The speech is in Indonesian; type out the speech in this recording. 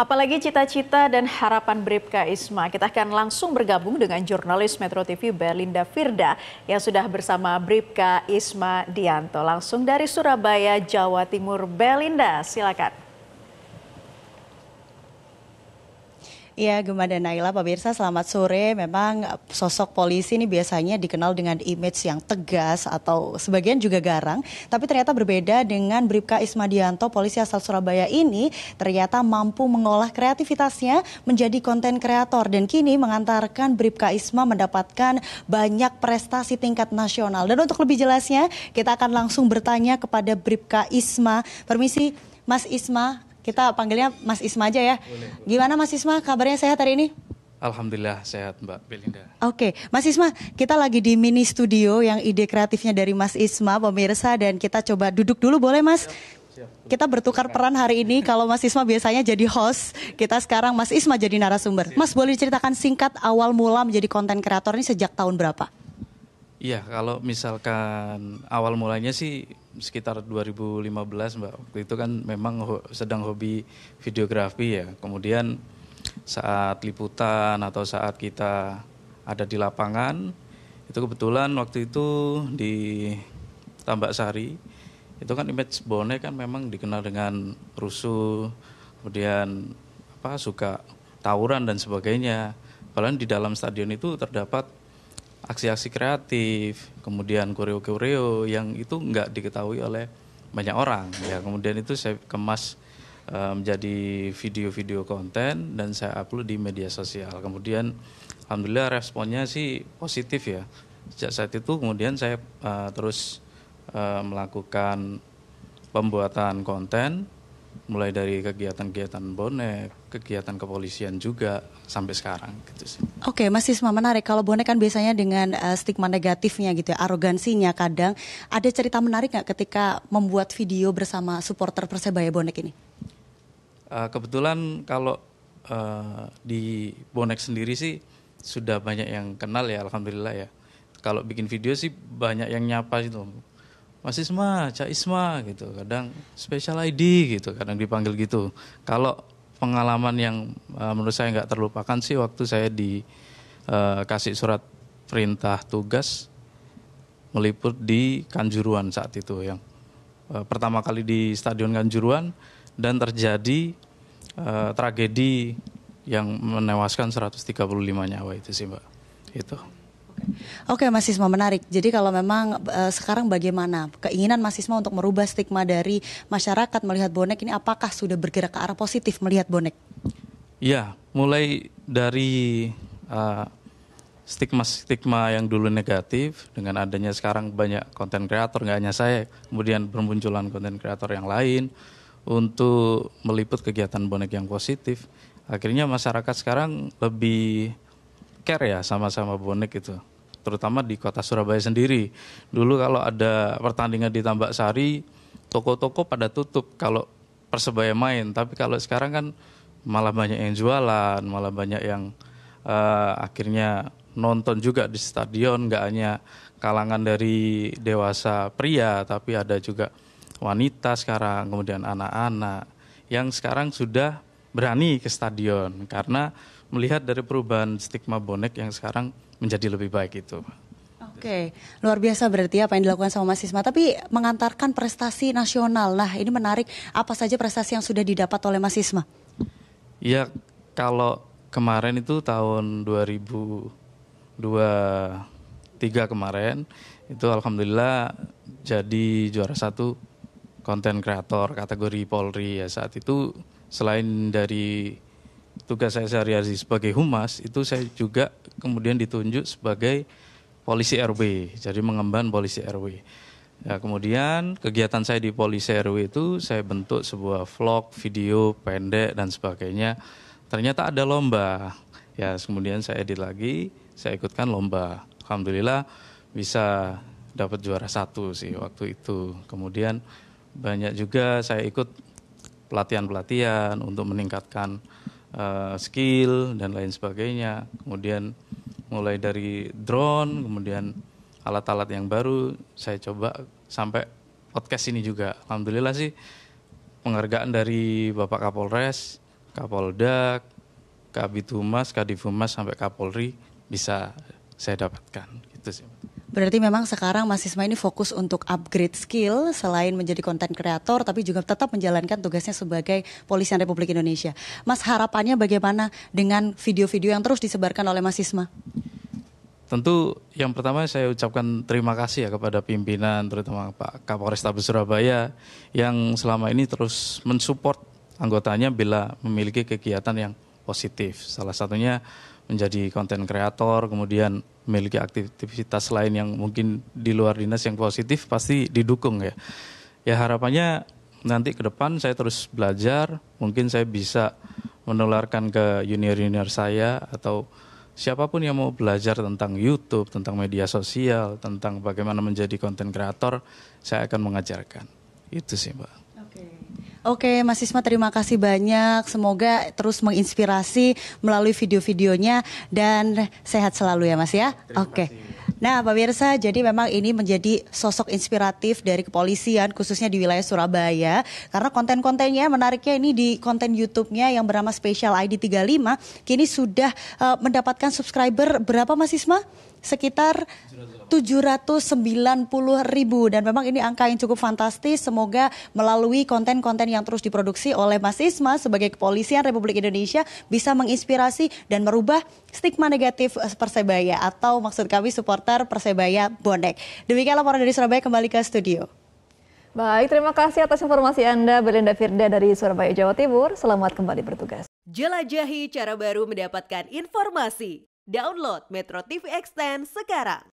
Apalagi cita-cita dan harapan Bripka Isma. Kita akan langsung bergabung dengan jurnalis Metro TV Belinda Firda yang sudah bersama Bripka Isma Dianto. Langsung dari Surabaya, Jawa Timur. Belinda, silakan. Iya, Gema dan Naila, pemirsa selamat sore. Memang eh, sosok polisi ini biasanya dikenal dengan image yang tegas atau sebagian juga garang. Tapi ternyata berbeda dengan Bribka Ismadianto, polisi asal Surabaya ini ternyata mampu mengolah kreativitasnya menjadi konten kreator. Dan kini mengantarkan Bribka Isma mendapatkan banyak prestasi tingkat nasional. Dan untuk lebih jelasnya, kita akan langsung bertanya kepada Bribka Isma. Permisi, Mas Isma, kita panggilnya Mas Isma aja ya. Gimana Mas Isma kabarnya sehat hari ini? Alhamdulillah sehat Mbak Belinda. Oke, okay. Mas Isma, kita lagi di mini studio yang ide kreatifnya dari Mas Isma, pemirsa, dan kita coba duduk dulu boleh Mas? Siap, siap. Kita bertukar peran hari ini. Kalau Mas Isma biasanya jadi host, kita sekarang Mas Isma jadi narasumber. Siap. Mas boleh diceritakan singkat awal mula menjadi konten kreator ini sejak tahun berapa? Iya, kalau misalkan awal mulanya sih sekitar 2015 Mbak. Waktu itu kan memang ho sedang hobi videografi ya. Kemudian saat liputan atau saat kita ada di lapangan, itu kebetulan waktu itu di Tambak Sari, itu kan image Bone kan memang dikenal dengan rusuh, kemudian apa suka tawuran dan sebagainya. Padahal di dalam stadion itu terdapat aksi-aksi kreatif, kemudian koreo-koreo yang itu nggak diketahui oleh banyak orang. Ya, kemudian itu saya kemas eh, menjadi video-video konten dan saya upload di media sosial. Kemudian alhamdulillah responnya sih positif ya. Sejak saat itu kemudian saya uh, terus uh, melakukan pembuatan konten mulai dari kegiatan-kegiatan bonek, kegiatan kepolisian juga sampai sekarang gitu sih. Oke, okay, Mas Isma menarik. Kalau bonek kan biasanya dengan uh, stigma negatifnya gitu ya, arogansinya kadang. Ada cerita menarik nggak ketika membuat video bersama supporter Persebaya bonek ini? Uh, kebetulan kalau uh, di bonek sendiri sih sudah banyak yang kenal ya, alhamdulillah ya. Kalau bikin video sih banyak yang nyapa gitu Mas Isma, Cak Isma, gitu, kadang special ID gitu, kadang dipanggil gitu. Kalau pengalaman yang uh, menurut saya nggak terlupakan sih waktu saya dikasih eh, uh, surat perintah tugas meliput di Kanjuruan saat itu yang uh, pertama kali di Stadion Kanjuruan dan terjadi uh, tragedi yang menewaskan 135 nyawa itu sih mbak itu. Oke, Mas Sisma menarik. Jadi kalau memang e, sekarang bagaimana keinginan Mas Sisma untuk merubah stigma dari masyarakat melihat bonek ini apakah sudah bergerak ke arah positif melihat bonek? Ya, mulai dari stigma eh, stigma-stigma yang dulu negatif dengan adanya sekarang banyak konten kreator nggak hanya saya, kemudian bermunculan konten kreator yang lain untuk meliput kegiatan bonek yang positif. Akhirnya masyarakat sekarang lebih care ya sama-sama bonek itu terutama di kota Surabaya sendiri. Dulu kalau ada pertandingan di Tambak Sari, toko-toko pada tutup kalau Persebaya main. Tapi kalau sekarang kan malah banyak yang jualan, malah banyak yang uh, akhirnya nonton juga di stadion, nggak hanya kalangan dari dewasa pria, tapi ada juga wanita sekarang, kemudian anak-anak yang sekarang sudah berani ke stadion karena melihat dari perubahan stigma bonek yang sekarang menjadi lebih baik itu. Oke, okay. luar biasa berarti ya apa yang dilakukan sama Mas Isma. Tapi mengantarkan prestasi nasional, nah ini menarik. Apa saja prestasi yang sudah didapat oleh Mas Isma? Ya, kalau kemarin itu tahun 2023 kemarin, itu Alhamdulillah jadi juara satu konten kreator kategori Polri ya saat itu selain dari tugas saya sehari-hari sebagai humas itu saya juga kemudian ditunjuk sebagai polisi RW jadi mengemban polisi RW ya, nah, kemudian kegiatan saya di polisi RW itu saya bentuk sebuah vlog video pendek dan sebagainya ternyata ada lomba ya kemudian saya edit lagi saya ikutkan lomba alhamdulillah bisa dapat juara satu sih waktu itu kemudian banyak juga saya ikut pelatihan-pelatihan untuk meningkatkan uh, skill dan lain sebagainya. Kemudian mulai dari drone, kemudian alat-alat yang baru saya coba sampai podcast ini juga. Alhamdulillah sih penghargaan dari Bapak Kapolres, Kapolda, Kabit Humas, Kadif Humas sampai Kapolri bisa saya dapatkan. Gitu sih. Berarti memang sekarang Mas Isma ini fokus untuk upgrade skill selain menjadi konten kreator tapi juga tetap menjalankan tugasnya sebagai Polisian Republik Indonesia. Mas harapannya bagaimana dengan video-video yang terus disebarkan oleh Mas Isma? Tentu yang pertama saya ucapkan terima kasih ya kepada pimpinan terutama Pak Kapolresta Surabaya yang selama ini terus mensupport anggotanya bila memiliki kegiatan yang positif. Salah satunya menjadi konten kreator, kemudian memiliki aktivitas lain yang mungkin di luar dinas yang positif pasti didukung ya. Ya harapannya nanti ke depan saya terus belajar, mungkin saya bisa menularkan ke junior-junior saya atau siapapun yang mau belajar tentang YouTube, tentang media sosial, tentang bagaimana menjadi konten kreator, saya akan mengajarkan. Itu sih, Mbak. Oke, Mas Isma terima kasih banyak. Semoga terus menginspirasi melalui video-videonya dan sehat selalu ya, Mas ya. Oke. Kasih. Nah, pemirsa, jadi memang ini menjadi sosok inspiratif dari kepolisian khususnya di wilayah Surabaya karena konten-kontennya menariknya ini di konten YouTube-nya yang bernama Special ID 35 kini sudah uh, mendapatkan subscriber berapa Mas Isma? sekitar 790 ribu dan memang ini angka yang cukup fantastis semoga melalui konten-konten yang terus diproduksi oleh Mas Isma sebagai kepolisian Republik Indonesia bisa menginspirasi dan merubah stigma negatif eh, Persebaya atau maksud kami supporter supporter Persebaya Bonek. Demikian laporan dari Surabaya kembali ke studio. Baik, terima kasih atas informasi Anda Belinda Firda dari Surabaya, Jawa Timur. Selamat kembali bertugas. Jelajahi cara baru mendapatkan informasi. Download Metro TV Extend sekarang.